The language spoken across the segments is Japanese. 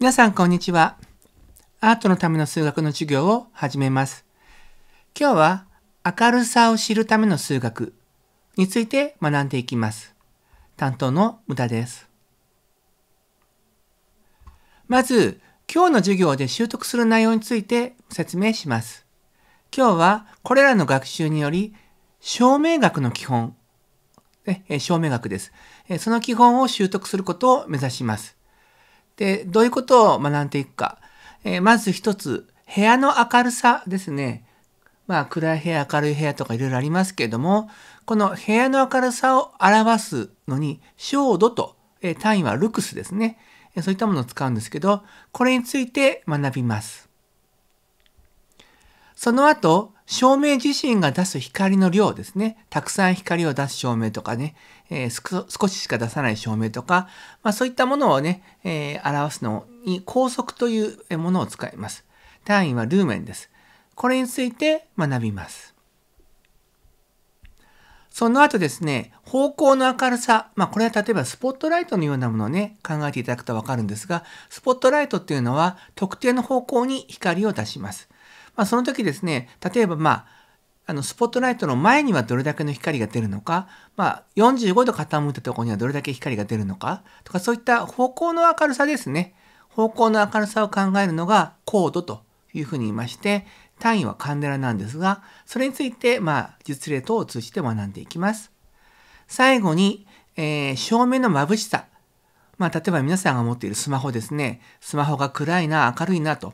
皆さんこんにちは。アートのための数学の授業を始めます。今日は明るさを知るための数学について学んでいきます。担当の無駄です。まず、今日の授業で習得する内容について説明します。今日はこれらの学習により、証明学の基本、証明学です。その基本を習得することを目指します。で、どういうことを学んでいくか。えー、まず一つ、部屋の明るさですね。まあ、暗い部屋、明るい部屋とかいろいろありますけれども、この部屋の明るさを表すのに、照度と、えー、単位はルクスですね。そういったものを使うんですけど、これについて学びます。その後、照明自身が出す光の量ですね。たくさん光を出す照明とかね、えー、少ししか出さない照明とか、まあ、そういったものをね、えー、表すのに高速というものを使います。単位はルーメンです。これについて学びます。その後ですね、方向の明るさ。まあ、これは例えばスポットライトのようなものをね、考えていただくとわかるんですが、スポットライトっていうのは特定の方向に光を出します。まあ、その時ですね、例えばまあ、あのスポットライトの前にはどれだけの光が出るのか、まあ、45度傾いたところにはどれだけ光が出るのかとかそういった方向の明るさですね方向の明るさを考えるのが高度というふうに言いまして単位はカンデラなんですがそれについて、まあ、実例等を通じて学んでいきます最後に、えー、照明の眩しさまあ、例えば皆さんが持っているスマホですねスマホが暗いな明るいなと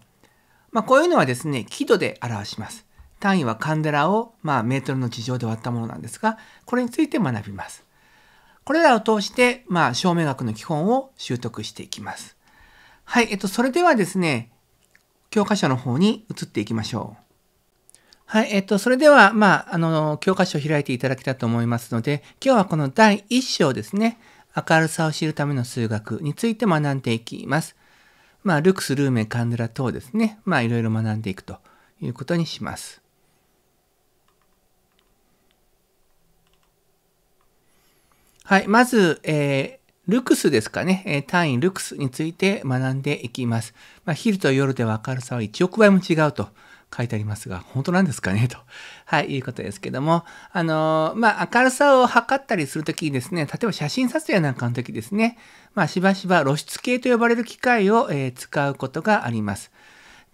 まあ、こういうのはですね、輝度で表します。単位はカンデラを、まあ、メートルの地上で割ったものなんですが、これについて学びます。これらを通して、まあ、照明学の基本を習得していきます。はい、えっと、それではですね、教科書の方に移っていきましょう。はい、えっと、それでは、まあ、あの、教科書を開いていただきたいと思いますので、今日はこの第1章ですね、明るさを知るための数学について学んでいきます。まあ、ルクス、ルーメン、カンデラ等ですね、まあ、いろいろ学んでいくということにします。はい、まず、えー、ルクスですかね、えー、単位ルクスについて学んでいきます。まあ、昼と夜では明るさは1億倍も違うと書いてありますが、本当なんですかねと。はい、いうことですけども、あのー、まあ、明るさを測ったりするときにですね、例えば写真撮影なんかのときですね、まあ、しばしば露出計と呼ばれる機械を、えー、使うことがあります。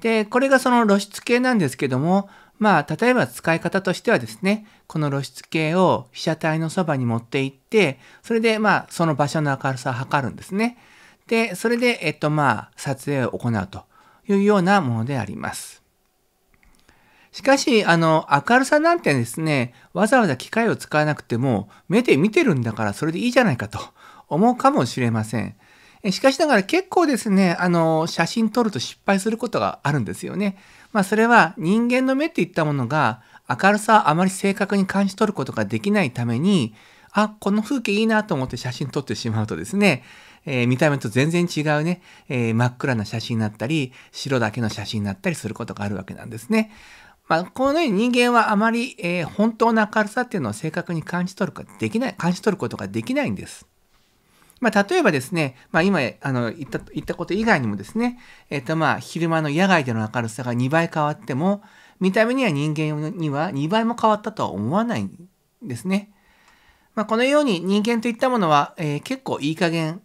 で、これがその露出計なんですけども、まあ、例えば使い方としてはですね、この露出計を被写体のそばに持っていって、それで、まあ、その場所の明るさを測るんですね。で、それで、えっと、まあ、撮影を行うというようなものであります。しかし、あの、明るさなんてですね、わざわざ機械を使わなくても、目で見てるんだからそれでいいじゃないかと思うかもしれません。しかしながら結構ですね、あの、写真撮ると失敗することがあるんですよね。まあ、それは人間の目っていったものが、明るさをあまり正確に感じ取ることができないために、あ、この風景いいなと思って写真撮ってしまうとですね、えー、見た目と全然違うね、えー、真っ暗な写真になったり、白だけの写真になったりすることがあるわけなんですね。まあ、このように人間はあまり、えー、本当の明るさっていうのを正確に感じ取るかできない、感じ取ることができないんです。まあ、例えばですね、まあ、今あの言った言ったこと以外にもですね、えっ、ー、とまあ昼間の野外での明るさが2倍変わっても、見た目には人間には2倍も変わったとは思わないんですね。まあ、このように人間といったものは、えー、結構いい加減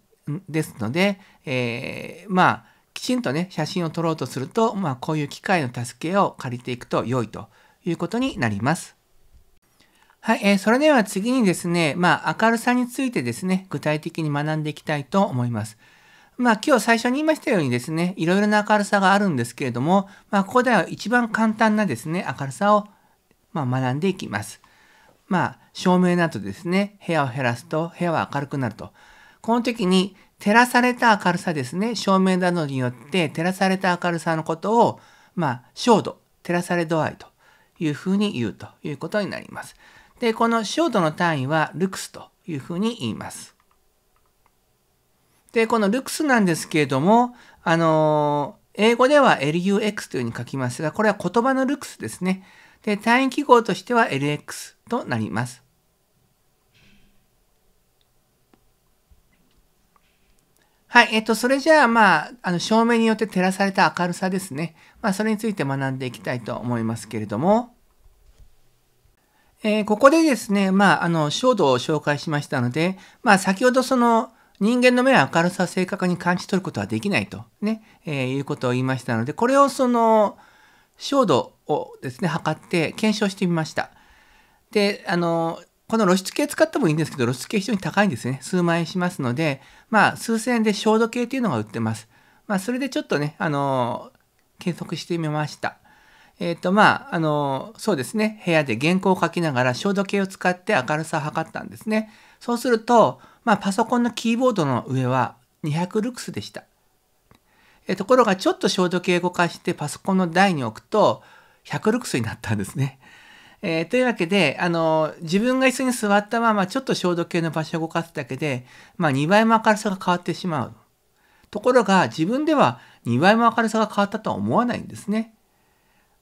ですので、えー、まあきちんとね、写真を撮ろうとすると、まあ、こういう機械の助けを借りていくと良いということになります。はい、えー、それでは次にですね、まあ、明るさについてですね、具体的に学んでいきたいと思います。まあ、今日最初に言いましたようにですね、いろいろな明るさがあるんですけれども、まあ、ここでは一番簡単なですね、明るさを、ま学んでいきます。まあ、照明などですね、部屋を減らすと部屋は明るくなると。この時に照らされた明るさですね照明などによって照らされた明るさのことをまあ照度照らされ度合いというふうに言うということになります。でこの照度の単位はルクスというふうに言います。でこのルクスなんですけれどもあの英語では LUX というふうに書きますがこれは言葉のルクスですね。で単位記号としては LX となります。はい、えっと、それじゃあ、まあ、あの、照明によって照らされた明るさですね。まあ、それについて学んでいきたいと思いますけれども。えー、ここでですね、まあ、あの、照度を紹介しましたので、まあ、先ほどその、人間の目は明るさを正確に感じ取ることはできないとね、えー、いうことを言いましたので、これをその、照度をですね、測って検証してみました。で、あの、この露出系使ってもいいんですけど、露出系非常に高いんですね。数万円しますので、まあ、数千円で照度計というのが売ってます。まあ、それでちょっとね、あのー、検測してみました。えっ、ー、と、まあ、あのー、そうですね、部屋で原稿を書きながら照度計を使って明るさを測ったんですね。そうすると、まあ、パソコンのキーボードの上は200ルクスでした。えところが、ちょっと照度計を動かしてパソコンの台に置くと、100ルクスになったんですね。えー、というわけで、あの、自分が椅子に座ったままちょっと消毒系の場所を動かすだけで、まあ2倍も明るさが変わってしまう。ところが自分では2倍も明るさが変わったとは思わないんですね。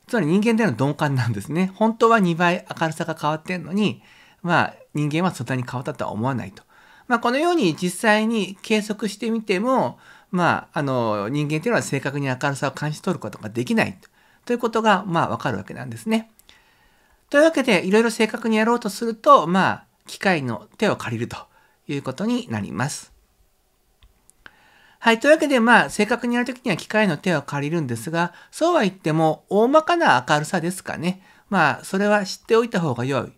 つまり人間での鈍感なんですね。本当は2倍明るさが変わってんのに、まあ人間はそんなに変わったとは思わないと。まあこのように実際に計測してみても、まああの人間というのは正確に明るさを感じ取ることができないということがまあわかるわけなんですね。というわけで、いろいろ正確にやろうとすると、まあ、機械の手を借りるということになります。はい。というわけで、まあ、正確にやるときには機械の手を借りるんですが、そうは言っても、大まかな明るさですかね。まあ、それは知っておいた方が良い。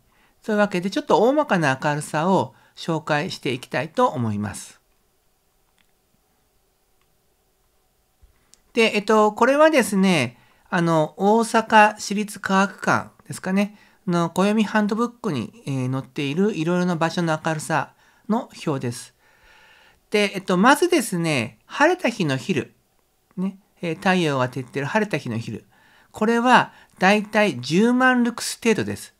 というわけで、ちょっと大まかな明るさを紹介していきたいと思います。で、えっと、これはですね、あの、大阪市立科学館ですかね、の暦ハンドブックに、えー、載っているいろいろな場所の明るさの表です。で、えっと、まずですね、晴れた日の昼、ね、えー、太陽が照ってる晴れた日の昼。これはだいたい10万ルクス程度です。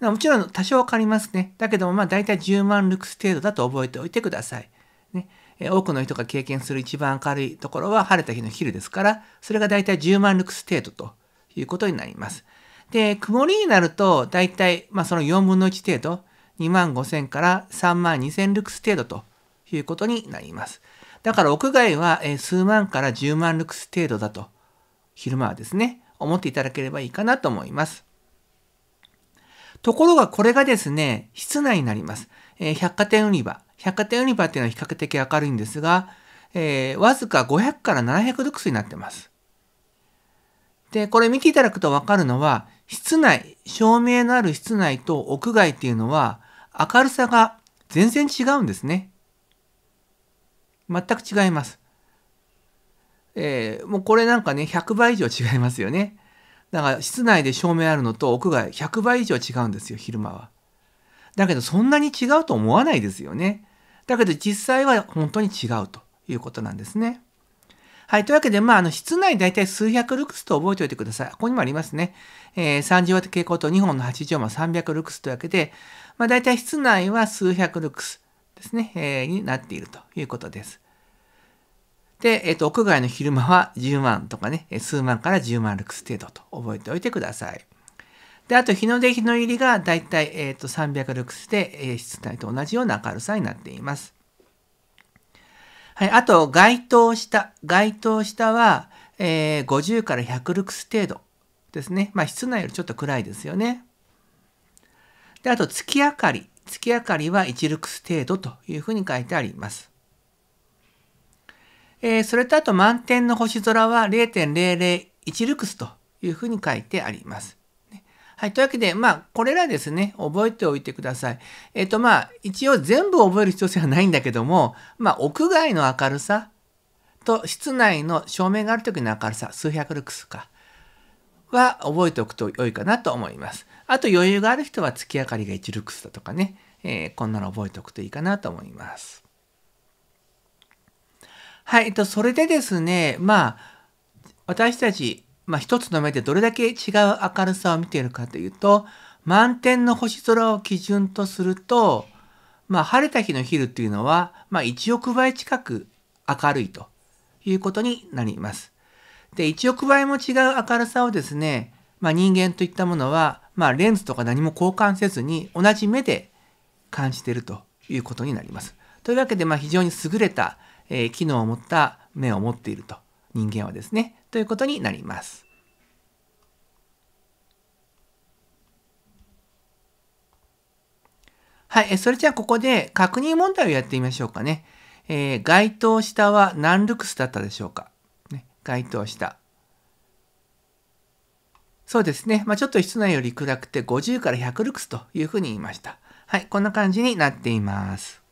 もちろん多少わかりますね。だけども、まあ大体10万ルクス程度だと覚えておいてください。ね、多くの人が経験する一番明るいところは晴れた日の昼ですから、それが大体10万ルクス程度ということになります。で、曇りになると、だいたい、まあ、その4分の1程度、2万5000から3万2000ルクス程度ということになります。だから屋外は数万から10万ルクス程度だと、昼間はですね、思っていただければいいかなと思います。ところがこれがですね、室内になります。えー、百貨店売り場。百貨店売り場っていうのは比較的明るいんですが、えー、わずか500から700ルクスになってます。で、これ見ていただくとわかるのは、室内、照明のある室内と屋外っていうのは明るさが全然違うんですね。全く違います。えー、もうこれなんかね、100倍以上違いますよね。だから室内で照明あるのと屋外100倍以上違うんですよ、昼間は。だけどそんなに違うと思わないですよね。だけど実際は本当に違うということなんですね。はい。というわけで、まあ、あの、室内大体数百ルクスと覚えておいてください。ここにもありますね。えー、30ワット蛍光灯2本の8畳も300ルクスというわけで、まあ、大体室内は数百ルクスですね、えー、になっているということです。で、えっ、ー、と、屋外の昼間は10万とかね、数万から10万ルクス程度と覚えておいてください。で、あと、日の出、日の入りが大体、えっ、ー、と、300ルクスで、えー、室内と同じような明るさになっています。はい、あと、該当下。該当下は、えー、50から100ルクス程度ですね。まあ、室内よりちょっと暗いですよね。で、あと、月明かり。月明かりは1ルクス程度というふうに書いてあります。えー、それとあと満点の星空は0.001ルクスというふうに書いてあります。はい。というわけで、まあ、これらですね、覚えておいてください。えっ、ー、と、まあ、一応全部覚える必要性はないんだけども、まあ、屋外の明るさと室内の照明がある時の明るさ、数百ルクスか、は覚えておくと良いかなと思います。あと、余裕がある人は月明かりが1ルクスだとかね、えー、こんなの覚えておくといいかなと思います。はい。えっと、それでですね、まあ、私たち、まあ、一つの目でどれだけ違う明るさを見ているかというと満点の星空を基準とすると、まあ、晴れた日の昼っていうのは、まあ、1億倍近く明るいということになります。で1億倍も違う明るさをですね、まあ、人間といったものは、まあ、レンズとか何も交換せずに同じ目で感じているということになります。というわけで、まあ、非常に優れた、えー、機能を持った目を持っていると人間はですねということになります。はい、それじゃあここで確認問題をやってみましょうかね。えー、該当下は何ルクスだったでしょうか、ね、該当した。そうですね。まあ、ちょっと室内より暗くて50から100ルクスというふうに言いました。はい、こんな感じになっています。